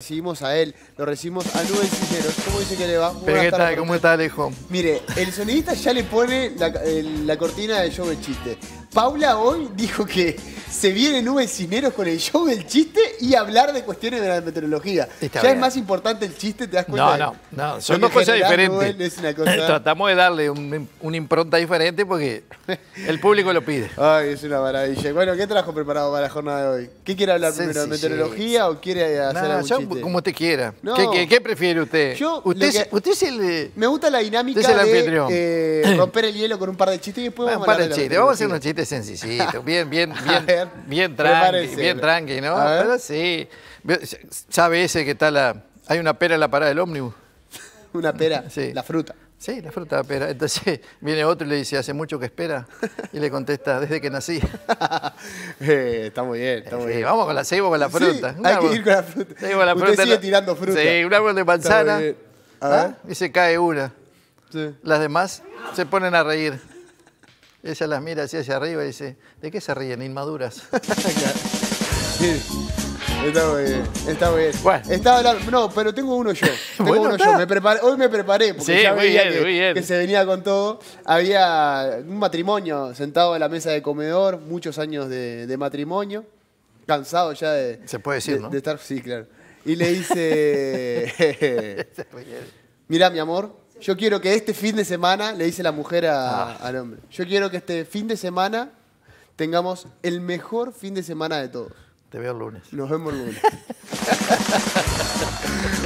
Recibimos a él, lo recibimos a Nubel Cisneros. ¿Cómo dice que le va? Pero ¿qué ¿Cómo está Alejo? Mire, el sonidista ya le pone la, la cortina de show de chiste. Paula hoy dijo que se vienen vecineros con el show del chiste y hablar de cuestiones de la meteorología. ya es más importante el chiste, ¿te das cuenta? No, no, no. Son dos cosas diferentes. Tratamos de darle un, una impronta diferente porque el público lo pide. Ay, es una maravilla. Bueno, ¿qué trajo preparado para la jornada de hoy? ¿Qué quiere hablar primero de ¿Meteorología o quiere hacer no, algún yo, Como usted quiera. ¿Qué, qué, prefiere usted? Yo, usted, usted el... Eh, Me gusta la dinámica de eh, romper el hielo con un par de chistes y después ah, vamos a hablar de chistes. Vamos a hacer un chistes sencillito, bien, bien, bien, bien tranqui, bien tranqui, ¿no? sí. ¿Sabe ese que está la. Hay una pera en la parada del ómnibus? ¿Una pera? Sí. La fruta. Sí, la fruta, la pera. Entonces viene otro y le dice, ¿hace mucho que espera? Y le contesta, desde que nací. Eh, está muy bien, sí, Vamos con la, seguimos con la fruta. hay que ir con la fruta. la Usted sigue tirando fruta. Sí, un árbol de manzana. ¿Ah? Y se cae una. Las demás se ponen a reír. Ella las mira así hacia arriba y dice, ¿de qué se ríen? Inmaduras. Está muy bien, está muy bien. Estaba, no, pero tengo uno yo. Tengo uno yo. hoy me preparé porque ya veía que, se venía con todo. Había un matrimonio sentado en la mesa de comedor, muchos años de, matrimonio, cansado ya de. Se puede decir, ¿no? estar, sí, claro. Y le dice. Mira, mi amor, yo quiero que este fin de semana, le dice la mujer ah. al hombre, yo quiero que este fin de semana tengamos el mejor fin de semana de todos. Te veo el lunes. Nos vemos el lunes.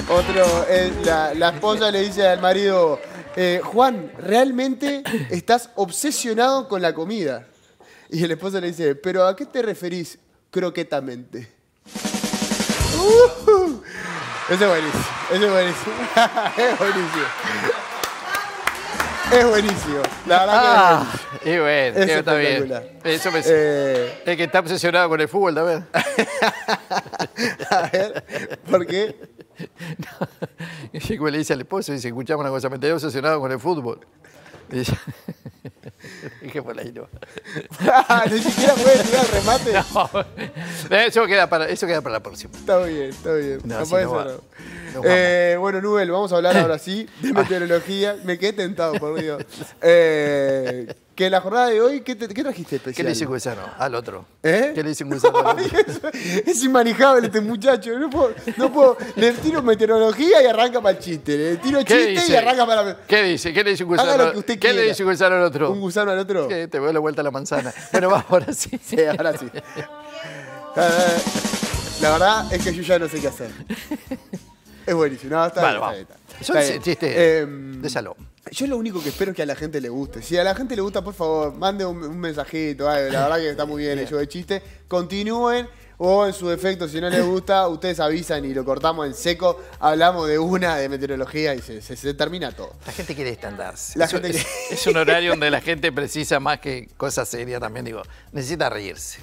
Otro, eh, la, esposa le dice al marido, eh, Juan, realmente estás obsesionado con la comida. Y el esposo le dice, pero ¿a qué te referís croquetamente? Uh-huh. Eso es buenísimo, ese es buenísimo. es buenísimo. Es buenísimo. La verdad que ah, es Y bueno, es está bien. Eso me... eh... Es eh, que está obsesionado con el fútbol también. a ver, ¿por qué? No. Y le dice al esposo, dice, escuchamos una cosa, me estoy obsesionado con el fútbol. Dije por ahí no. Ni siquiera puede tirar remate. Eh, eso queda, para, eso queda para la próxima. Está bien, está bien. No, puede ser. Eh, bueno, Nubel, vamos a hablar ahora sí de ah. meteorología. Me quedé tentado, por Dios. Eh, que la jornada de hoy, ¿qué, trajiste especial? ¿Qué le dice gusano al otro? ¿Eh? ¿Qué le dice Cuesano al otro? es, inmanejable este muchacho. No puedo, Le tiro meteorología y arranca para el chiste. Le tiro chiste y arranca para la... ¿Qué dice? ¿Qué le dice un gusano ¿Qué le dice Cuesano al otro? ¿Un gusano al otro? te voy a la vuelta a la manzana. Bueno, vamos, ahora sí. sí, ahora sí. Eh, la verdad es que yo ya no sé qué hacer. Es buenísimo. No, está, bueno, bien, de yo lo único que espero es que a la gente le guste. Si a la gente le gusta, por favor, mande un, mensajito. la verdad que está muy bien el de chiste. Continúen. O en su defecto, si no les gusta, ustedes avisan y lo cortamos en seco. Hablamos de una, de meteorología y se, termina todo. La gente quiere estandarse. es, es un horario donde la gente precisa más que cosas serias también. Digo, necesita reírse.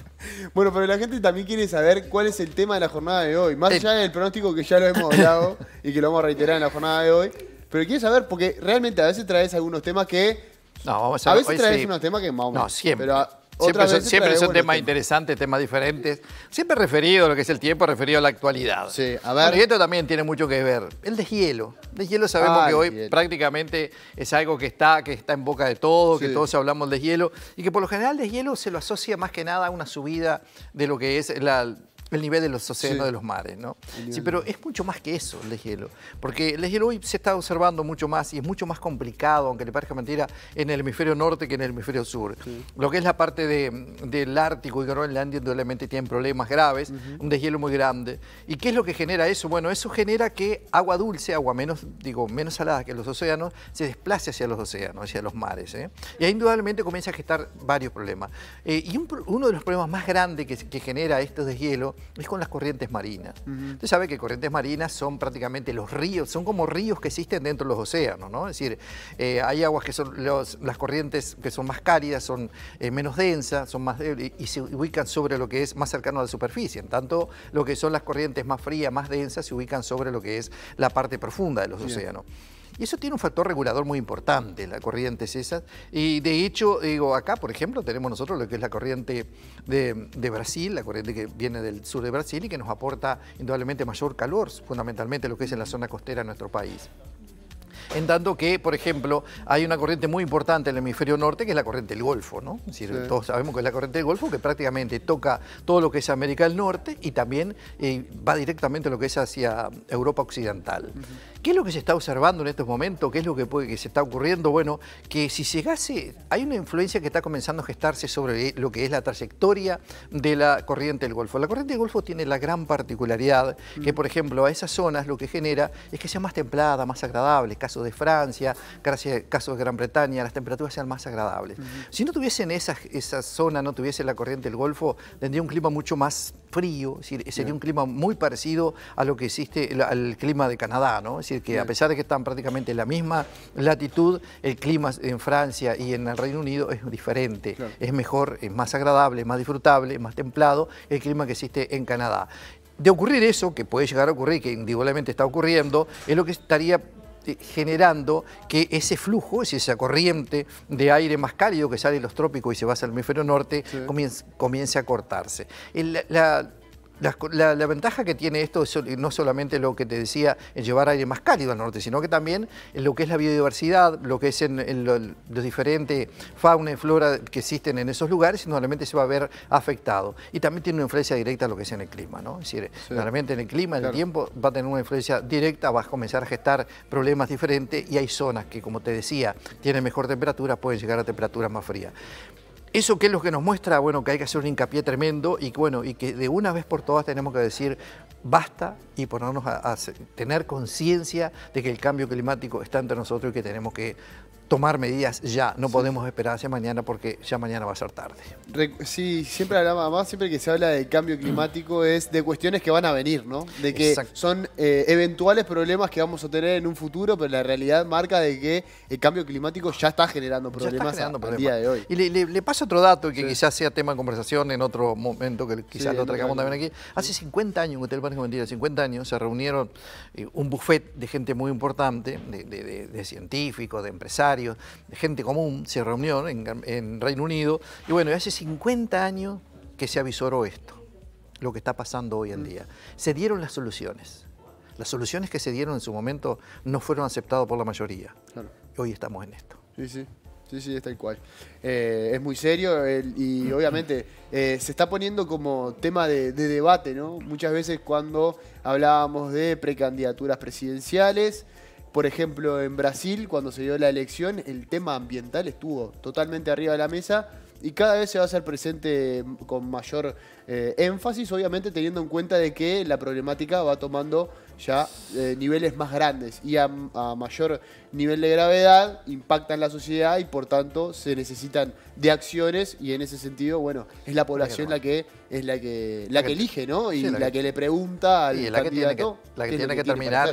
Bueno, pero la gente también quiere saber cuál es el tema de la jornada de hoy. Más eh. allá del pronóstico que ya lo hemos hablado y que lo vamos a reiterar en la jornada de hoy. Pero quiero saber, porque realmente a veces traes algunos temas que. No, a veces traes unos temas que vamos No, siempre. Pero siempre son, siempre son temas, interesantes, temas diferentes. Siempre referido a lo que es el tiempo, referido a la actualidad. Sí, a ver. y esto también tiene mucho que ver. El deshielo. El deshielo sabemos ah, que hoy prácticamente es algo que está, que está en boca de todos, que todos hablamos del deshielo. Y que por lo general el deshielo se lo asocia más que nada a una subida de lo que es la el nivel de los océanos, de los mares, ¿no? Sí, pero es mucho más que eso el deshielo, porque el deshielo hoy se está observando mucho más y es mucho más complicado, aunque le parezca mentira, en el hemisferio norte que en el hemisferio sur. Lo que es la parte del Ártico y Groenlandia, indudablemente tienen problemas graves, un deshielo muy grande. ¿Y qué es lo que genera eso? Bueno, eso genera que agua dulce, agua menos, digo, menos salada que los océanos, se desplace hacia los océanos, hacia los mares, ¿eh? Y ahí indudablemente comienza a gestar varios problemas. Eh, y uno de los problemas más grandes que, que genera este deshielo es con las corrientes marinas. Usted sabe que corrientes marinas son prácticamente los ríos, son como ríos que existen dentro de los océanos, ¿no? Es decir, eh, hay aguas que son, las corrientes que son más cálidas, son eh, menos densas, son más y, se ubican sobre lo que es más cercano a la superficie. En tanto, lo que son las corrientes más frías, más densas, se ubican sobre lo que es la parte profunda de los océanos. Y eso tiene un factor regulador muy importante, la corriente César. Y de hecho, digo, acá, por ejemplo, tenemos nosotros lo que es la corriente de, de Brasil, la corriente que viene del sur de Brasil y que nos aporta indudablemente mayor calor, fundamentalmente lo que es en la zona costera de nuestro país en tanto que, por ejemplo, hay una corriente muy importante en el hemisferio norte que es la corriente del Golfo, ¿no? todos sabemos que es la corriente del Golfo que prácticamente toca todo lo que es América del Norte y también eh, va directamente lo que es hacia Europa Occidental. ¿Qué es lo que se está observando en estos momentos? ¿Qué es lo que, puede, se está ocurriendo? Bueno, que si llegase, hay una influencia que está comenzando a gestarse sobre lo que es la trayectoria de la corriente del Golfo. La corriente del Golfo tiene la gran particularidad que, por ejemplo, a esas zonas lo que genera es que sea más templada, más agradable, caso de Francia, gracias caso de Gran Bretaña, las temperaturas sean más agradables. Si no tuviesen esa, zona, no tuviese la corriente del Golfo, tendría un clima mucho más frío, sería un clima muy parecido a lo que existe, al clima de Canadá, ¿no? Es decir, que a pesar de que están prácticamente en la misma latitud, el clima en Francia y en el Reino Unido es diferente, es mejor, es más agradable, es más disfrutable, es más templado el clima que existe en Canadá. De ocurrir eso, que puede llegar a ocurrir, que indudablemente está ocurriendo, es lo que estaría eh, generando que ese flujo, esa corriente de aire más cálido que sale de los trópicos y se va hacia el hemisferio norte, comience, a cortarse. la, la, ventaja que tiene esto no solamente lo que te decía, el llevar aire más cálido al norte, sino que también lo que es la biodiversidad, lo que es en, los diferentes fauna y flora que existen en esos lugares, normalmente se va a ver afectado. Y también tiene una influencia directa a lo que es en el clima, ¿no? Es decir, normalmente en el clima, en el tiempo va a tener una influencia directa, vas a comenzar a gestar problemas diferentes y hay zonas que, como te decía, tienen mejor temperatura, pueden llegar a temperaturas más frías. Eso que es lo que nos muestra, bueno, que hay que hacer un hincapié tremendo y, bueno, y que de una vez por todas tenemos que decir basta y ponernos a, a tener conciencia de que el cambio climático está entre nosotros y que tenemos que tomar medidas ya, no podemos esperar hacia mañana porque ya mañana va a ser tarde. sí, siempre hablamos, más, siempre que se habla de cambio climático es de cuestiones que van a venir, ¿no? De que son eh, eventuales problemas que vamos a tener en un futuro, pero la realidad marca de que el cambio climático ya está generando problemas, el día de hoy. Y le, pasa otro dato que quizás sea tema de conversación en otro momento que quizás lo traigamos también aquí. Hace 50 años, en Hotel Parque mentira, 50 años se reunieron eh, un buffet de gente muy importante, de científicos, de empresarios, gente común, se reunió en, Reino Unido. Y bueno, hace 50 años que se avisoró esto, lo que está pasando hoy en mm. día. Se dieron las soluciones. Las soluciones que se dieron en su momento no fueron aceptadas por la mayoría. Hoy estamos en esto. Sí, sí. Sí, sí, es igual. Eh, es muy serio y obviamente eh, se está poniendo como tema de, de, debate, ¿no? Muchas veces cuando hablábamos de precandidaturas presidenciales, por ejemplo, en Brasil, cuando se dio la elección, el tema ambiental estuvo totalmente arriba de la mesa y cada vez se va a hacer presente con mayor eh, énfasis, obviamente teniendo en cuenta de que la problemática va tomando ya eh, niveles más grandes y a, mayor nivel de gravedad impacta en la sociedad y por tanto se necesitan de acciones y en ese sentido, bueno, es la población la que es la que la que elige, ¿no? Y la, que, le pregunta al y la candidato, la que, tiene que terminar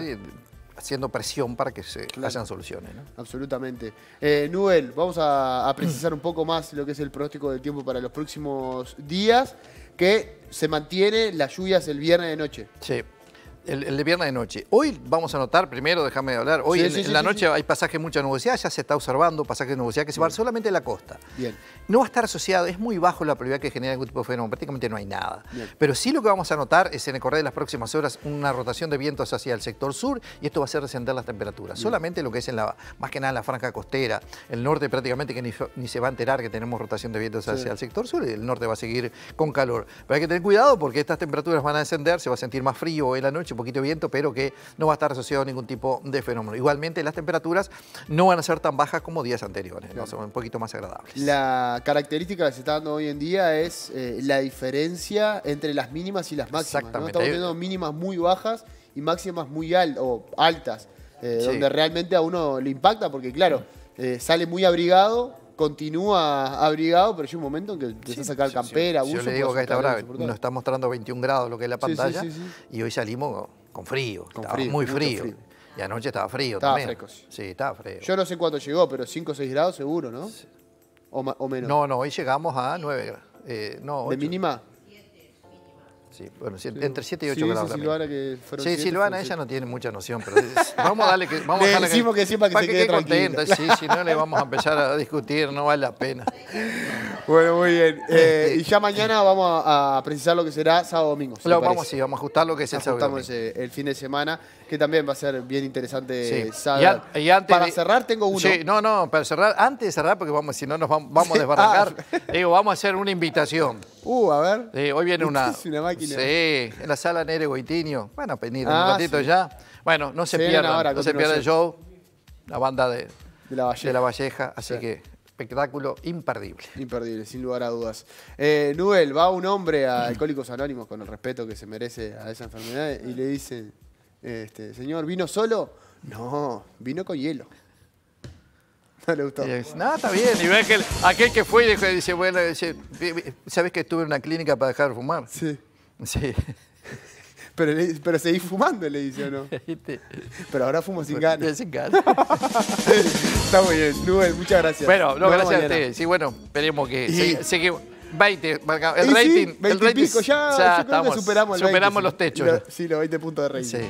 haciendo presión para que se claro. hayan soluciones. ¿no? Absolutamente. Eh, vamos a, precisar un poco más lo que es el pronóstico del tiempo para los próximos días, que se mantiene las lluvias el viernes de noche. Sí. El, de viernes de noche. Hoy vamos a notar, primero déjame hablar, hoy en, la noche hay pasajes mucha nubosidad, ya se está observando pasaje de nubosidad que se van solamente a la costa. Bien. No va a estar asociado, es muy bajo la probabilidad que genera algún tipo de fenómeno, prácticamente no hay nada. Pero sí lo que vamos a notar es en el correr de las próximas horas una rotación de vientos hacia el sector sur y esto va a hacer descender las temperaturas. Solamente lo que es en la, más que nada en la franja costera, el norte prácticamente que ni, ni se va a enterar que tenemos rotación de vientos hacia el sector sur y el norte va a seguir con calor. Pero hay que tener cuidado porque estas temperaturas van a descender, se va a sentir más frío hoy en la noche, poquito de viento, pero que no va a estar asociado a ningún tipo de fenómeno. Igualmente, las temperaturas no van a ser tan bajas como días anteriores, son un poquito más agradables. La característica que se está dando hoy en día es eh, la diferencia entre las mínimas y las máximas. Estamos teniendo mínimas muy bajas y máximas muy altas o altas, eh, donde realmente a uno le impacta, porque claro, eh, sale muy abrigado, continúa abrigado, pero hay un momento en que te está a sacar campera, sí, Yo le digo que está esta nos está mostrando 21 grados lo que es la pantalla y hoy salimos con frío, estaba muy frío. Y anoche estaba frío estaba también. Fresco. Sí, estaba frío. Yo no sé cuánto llegó, pero 5 o 6 grados seguro, ¿no? O, o, menos. No, no, hoy llegamos a 9 grados. Eh, no, ¿De mínima? Sí, bueno, entre 7 y 8 grados. Sí, Silvana, sí, Silvana, ella no tiene mucha noción, pero vamos a darle que. Vamos a darle que, que se quede, Sí, si no le vamos a empezar a discutir, no vale la pena. Bueno, muy bien. Eh, este, y ya mañana vamos a, precisar lo que será sábado domingo. vamos, sí, vamos a ajustar lo que es el sábado. Ajustamos el fin de semana, que también va a ser bien interesante. Sábado. antes para cerrar tengo uno. Sí, no, no, para cerrar, antes de cerrar, porque vamos, si no nos vamos, a desbarrancar, digo, vamos a hacer una invitación. Uh, a ver. Sí, hoy viene una. máquina. Sí, en la sala Nere Goitinho. Bueno, venir un ah, ratito ya. Bueno, no se, no se pierda el show. La banda de, la, Valleja. así que espectáculo imperdible. Imperdible, sin lugar a dudas. Eh, Nubel, va un hombre a Alcohólicos Anónimos con el respeto que se merece a esa enfermedad y le dice: este, Señor, ¿vino solo? No, vino con hielo. No le gustó. está bien. Y aquel, que fue y dijo, dice, bueno, dice, ¿sabes que estuve en una clínica para dejar de fumar? Sí. Sí. Pero, pero seguí fumando, le dice, ¿o no? Este. Pero ahora fumo sin ganas. Sin ganas. está muy bien. Nubel, muchas gracias. Bueno, no, gracias a ustedes. Sí, bueno, esperemos que... Y... 20, el rating, 20 el rating, pico, ya, superamos el superamos los techos. sí, los 20 puntos de rating. Sí.